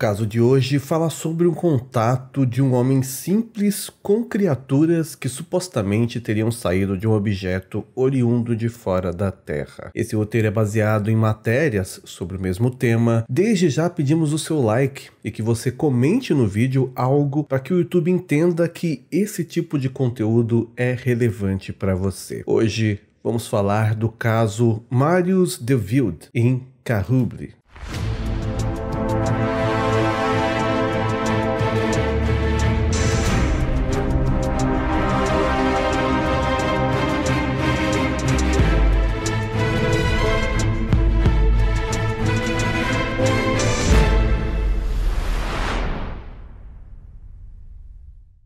caso de hoje fala sobre um contato de um homem simples com criaturas que supostamente teriam saído de um objeto oriundo de fora da Terra. Esse roteiro é baseado em matérias sobre o mesmo tema. Desde já pedimos o seu like e que você comente no vídeo algo para que o YouTube entenda que esse tipo de conteúdo é relevante para você. Hoje vamos falar do caso Marius Wild em Carruble.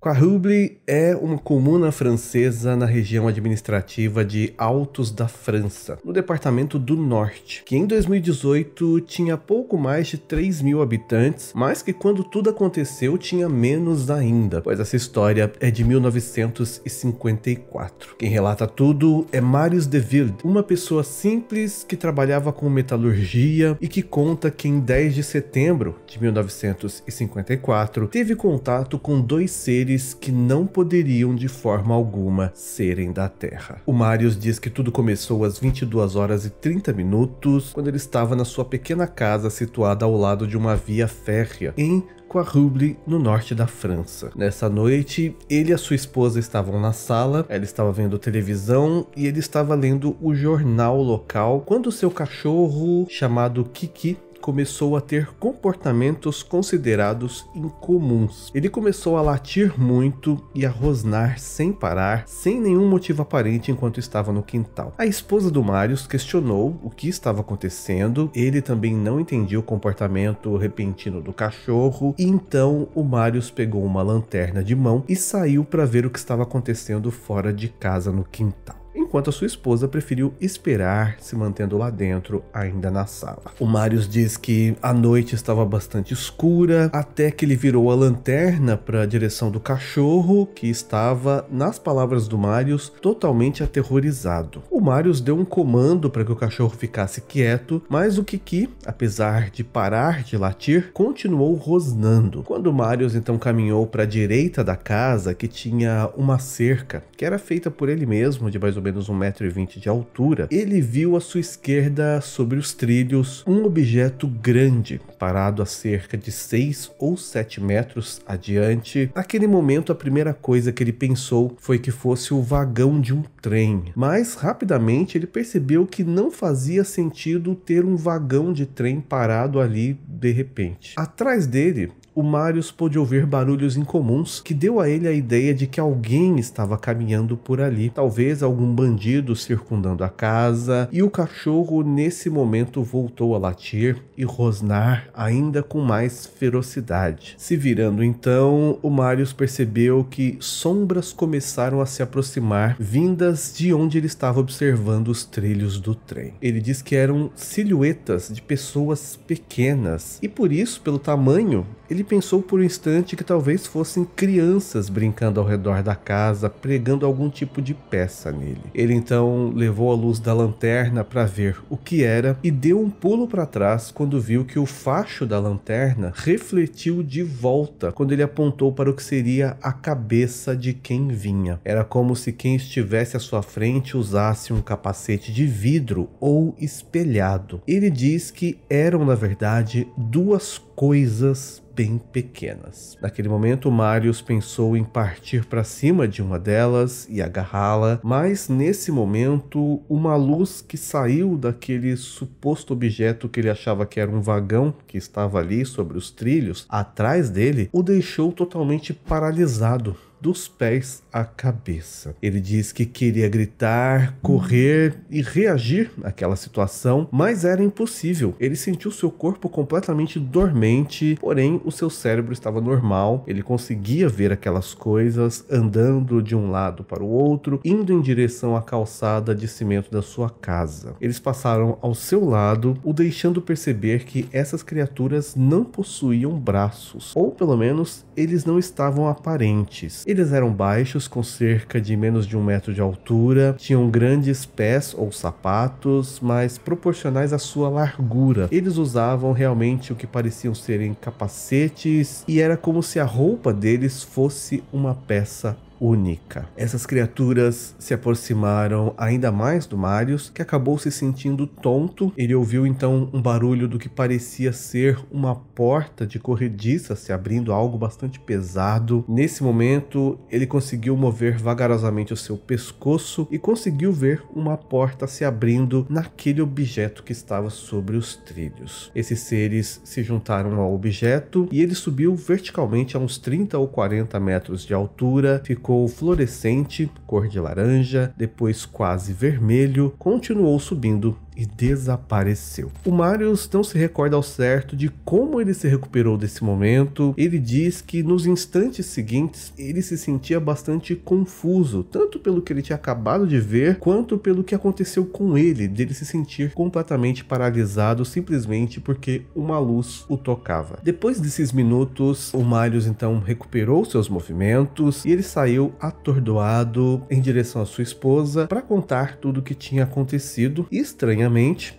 Quarouble é uma comuna francesa na região administrativa de Altos da França, no departamento do Norte, que em 2018 tinha pouco mais de 3 mil habitantes, mas que quando tudo aconteceu tinha menos ainda, pois essa história é de 1954. Quem relata tudo é Marius Deville, uma pessoa simples que trabalhava com metalurgia e que conta que em 10 de setembro de 1954 teve contato com dois seres seres que não poderiam de forma alguma serem da Terra. O Marius diz que tudo começou às 22 horas e 30 minutos, quando ele estava na sua pequena casa situada ao lado de uma via férrea em Quaruble, no norte da França. Nessa noite, ele e a sua esposa estavam na sala, ela estava vendo televisão e ele estava lendo o jornal local, quando seu cachorro, chamado Kiki, começou a ter comportamentos considerados incomuns. Ele começou a latir muito e a rosnar sem parar, sem nenhum motivo aparente enquanto estava no quintal. A esposa do Marius questionou o que estava acontecendo, ele também não entendia o comportamento repentino do cachorro, e então o Marius pegou uma lanterna de mão e saiu para ver o que estava acontecendo fora de casa no quintal enquanto a sua esposa preferiu esperar, se mantendo lá dentro, ainda na sala. O Marius diz que a noite estava bastante escura, até que ele virou a lanterna para a direção do cachorro, que estava, nas palavras do Marius, totalmente aterrorizado. O Marius deu um comando para que o cachorro ficasse quieto, mas o Kiki, apesar de parar de latir, continuou rosnando. Quando Marius então caminhou para a direita da casa, que tinha uma cerca, que era feita por ele mesmo, de mais ou menos menos 1,20m de altura, ele viu à sua esquerda, sobre os trilhos, um objeto grande, parado a cerca de 6 ou 7 metros adiante. Naquele momento, a primeira coisa que ele pensou foi que fosse o vagão de um trem, mas rapidamente ele percebeu que não fazia sentido ter um vagão de trem parado ali de repente. Atrás dele, o Marius pôde ouvir barulhos incomuns que deu a ele a ideia de que alguém estava caminhando por ali, talvez algum bandido circundando a casa, e o cachorro nesse momento voltou a latir e rosnar ainda com mais ferocidade. Se virando então, o Marius percebeu que sombras começaram a se aproximar, vindas de onde ele estava observando os trilhos do trem. Ele diz que eram silhuetas de pessoas pequenas e por isso, pelo tamanho, ele pensou por um instante que talvez fossem crianças brincando ao redor da casa, pregando algum tipo de peça nele. Ele então levou a luz da lanterna para ver o que era e deu um pulo para trás quando viu que o facho da lanterna refletiu de volta quando ele apontou para o que seria a cabeça de quem vinha. Era como se quem estivesse à sua frente usasse um capacete de vidro ou espelhado. Ele diz que eram, na verdade, duas coisas bem pequenas. Naquele momento, Marius pensou em partir para cima de uma delas e agarrá-la, mas nesse momento, uma luz que saiu daquele suposto objeto que ele achava que era um vagão que estava ali sobre os trilhos, atrás dele, o deixou totalmente paralisado dos pés à cabeça. Ele diz que queria gritar, correr e reagir àquela situação, mas era impossível. Ele sentiu seu corpo completamente dormente, porém o seu cérebro estava normal, ele conseguia ver aquelas coisas andando de um lado para o outro, indo em direção à calçada de cimento da sua casa. Eles passaram ao seu lado, o deixando perceber que essas criaturas não possuíam braços, ou pelo menos eles não estavam aparentes eles eram baixos, com cerca de menos de um metro de altura, tinham grandes pés ou sapatos, mas proporcionais à sua largura. Eles usavam realmente o que pareciam serem capacetes e era como se a roupa deles fosse uma peça única. Essas criaturas se aproximaram ainda mais do Marius, que acabou se sentindo tonto. Ele ouviu então um barulho do que parecia ser uma porta de corrediça se abrindo, algo bastante pesado. Nesse momento, ele conseguiu mover vagarosamente o seu pescoço e conseguiu ver uma porta se abrindo naquele objeto que estava sobre os trilhos. Esses seres se juntaram ao objeto e ele subiu verticalmente a uns 30 ou 40 metros de altura, ficou ficou fluorescente, cor de laranja, depois quase vermelho, continuou subindo e desapareceu. O Marius não se recorda ao certo de como ele se recuperou desse momento. Ele diz que nos instantes seguintes ele se sentia bastante confuso, tanto pelo que ele tinha acabado de ver, quanto pelo que aconteceu com ele, dele se sentir completamente paralisado simplesmente porque uma luz o tocava. Depois desses minutos, o Marius então recuperou seus movimentos e ele saiu atordoado em direção à sua esposa para contar tudo o que tinha acontecido e estranhamente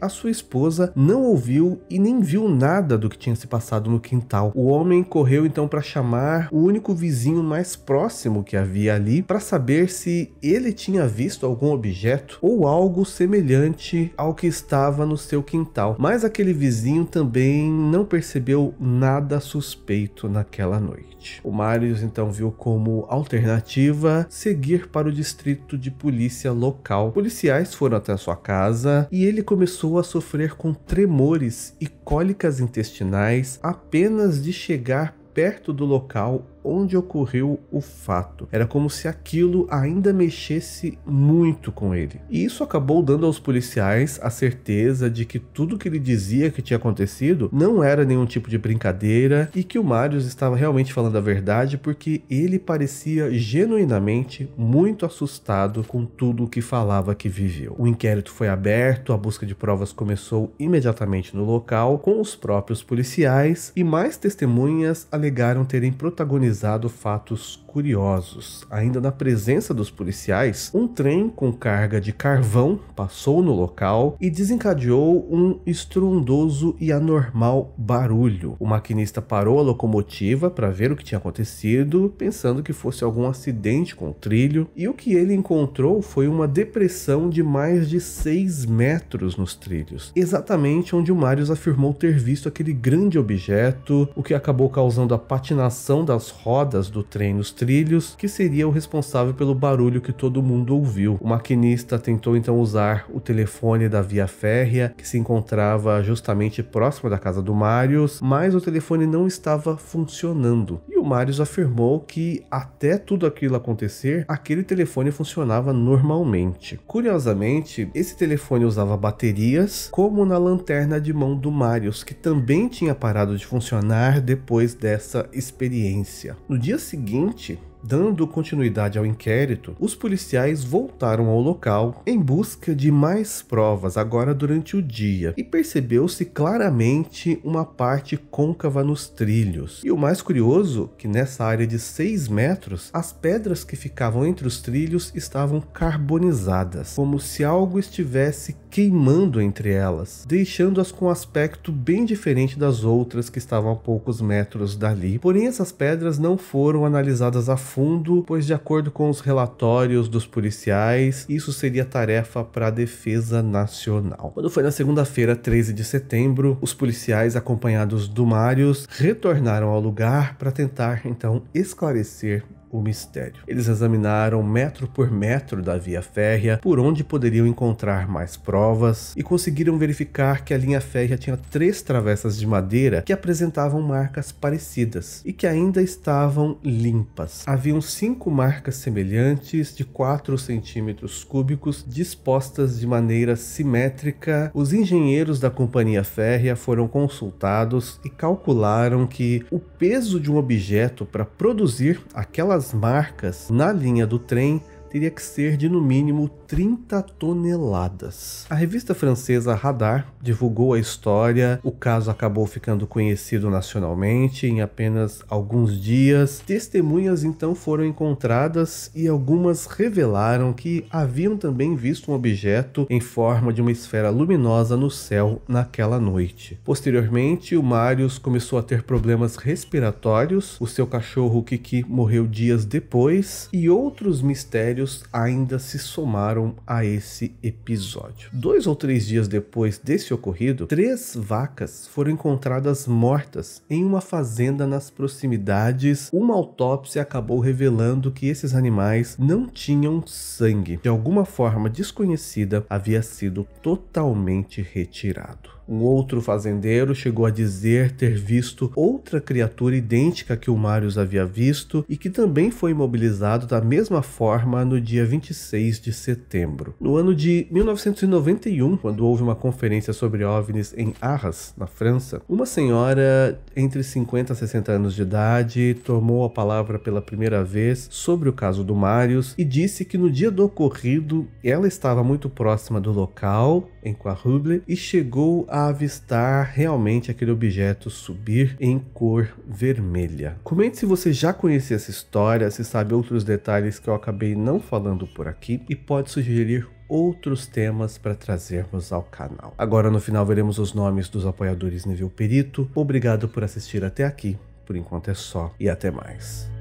a sua esposa não ouviu e nem viu nada do que tinha se passado no quintal. O homem correu então para chamar o único vizinho mais próximo que havia ali para saber se ele tinha visto algum objeto ou algo semelhante ao que estava no seu quintal. Mas aquele vizinho também não percebeu nada suspeito naquela noite. O Marius então viu como alternativa seguir para o distrito de polícia local. Policiais foram até a sua casa e ele ele começou a sofrer com tremores e cólicas intestinais apenas de chegar perto do local onde ocorreu o fato. Era como se aquilo ainda mexesse muito com ele. E isso acabou dando aos policiais a certeza de que tudo que ele dizia que tinha acontecido não era nenhum tipo de brincadeira e que o Marius estava realmente falando a verdade porque ele parecia genuinamente muito assustado com tudo o que falava que viveu. O inquérito foi aberto, a busca de provas começou imediatamente no local com os próprios policiais e mais testemunhas alegaram terem protagonizado realizado fatos curiosos. Ainda na presença dos policiais, um trem com carga de carvão passou no local e desencadeou um estrondoso e anormal barulho. O maquinista parou a locomotiva para ver o que tinha acontecido, pensando que fosse algum acidente com o trilho, e o que ele encontrou foi uma depressão de mais de 6 metros nos trilhos, exatamente onde o Marius afirmou ter visto aquele grande objeto, o que acabou causando a patinação das rodas do trem nos trilhos, que seria o responsável pelo barulho que todo mundo ouviu. O maquinista tentou então usar o telefone da via férrea, que se encontrava justamente próximo da casa do Marius, mas o telefone não estava funcionando. E o Marius afirmou que até tudo aquilo acontecer, aquele telefone funcionava normalmente. Curiosamente, esse telefone usava baterias, como na lanterna de mão do Marius, que também tinha parado de funcionar depois dessa experiência. No dia seguinte, Dando continuidade ao inquérito, os policiais voltaram ao local em busca de mais provas agora durante o dia e percebeu-se claramente uma parte côncava nos trilhos. E o mais curioso, que nessa área de 6 metros, as pedras que ficavam entre os trilhos estavam carbonizadas, como se algo estivesse queimando entre elas, deixando-as com um aspecto bem diferente das outras que estavam a poucos metros dali. Porém, essas pedras não foram analisadas a fundo, pois, de acordo com os relatórios dos policiais, isso seria tarefa para a Defesa Nacional. Quando foi na segunda-feira, 13 de setembro, os policiais, acompanhados do Marius, retornaram ao lugar para tentar então esclarecer o mistério. Eles examinaram metro por metro da via férrea por onde poderiam encontrar mais provas e conseguiram verificar que a linha férrea tinha três travessas de madeira que apresentavam marcas parecidas e que ainda estavam limpas. Haviam cinco marcas semelhantes de 4 centímetros cúbicos dispostas de maneira simétrica. Os engenheiros da companhia férrea foram consultados e calcularam que o peso de um objeto para produzir aquelas marcas na linha do trem teria que ser de no mínimo 30 toneladas. A revista francesa Radar divulgou a história, o caso acabou ficando conhecido nacionalmente em apenas alguns dias. Testemunhas então foram encontradas e algumas revelaram que haviam também visto um objeto em forma de uma esfera luminosa no céu naquela noite. Posteriormente, o Marius começou a ter problemas respiratórios, o seu cachorro Kiki morreu dias depois e outros mistérios ainda se somaram a esse episódio. Dois ou três dias depois desse ocorrido, três vacas foram encontradas mortas em uma fazenda nas proximidades. Uma autópsia acabou revelando que esses animais não tinham sangue. De alguma forma desconhecida, havia sido totalmente retirado. Um outro fazendeiro chegou a dizer ter visto outra criatura idêntica que o Marius havia visto e que também foi imobilizado da mesma forma no dia 26 de setembro. No ano de 1991, quando houve uma conferência sobre OVNIs em Arras, na França, uma senhora entre 50 e 60 anos de idade tomou a palavra pela primeira vez sobre o caso do Marius e disse que no dia do ocorrido ela estava muito próxima do local, em Quarruble, e chegou a avistar realmente aquele objeto subir em cor vermelha. Comente se você já conhecia essa história, se sabe outros detalhes que eu acabei não falando por aqui e pode sugerir outros temas para trazermos ao canal. Agora no final veremos os nomes dos apoiadores nível perito. Obrigado por assistir até aqui. Por enquanto é só e até mais.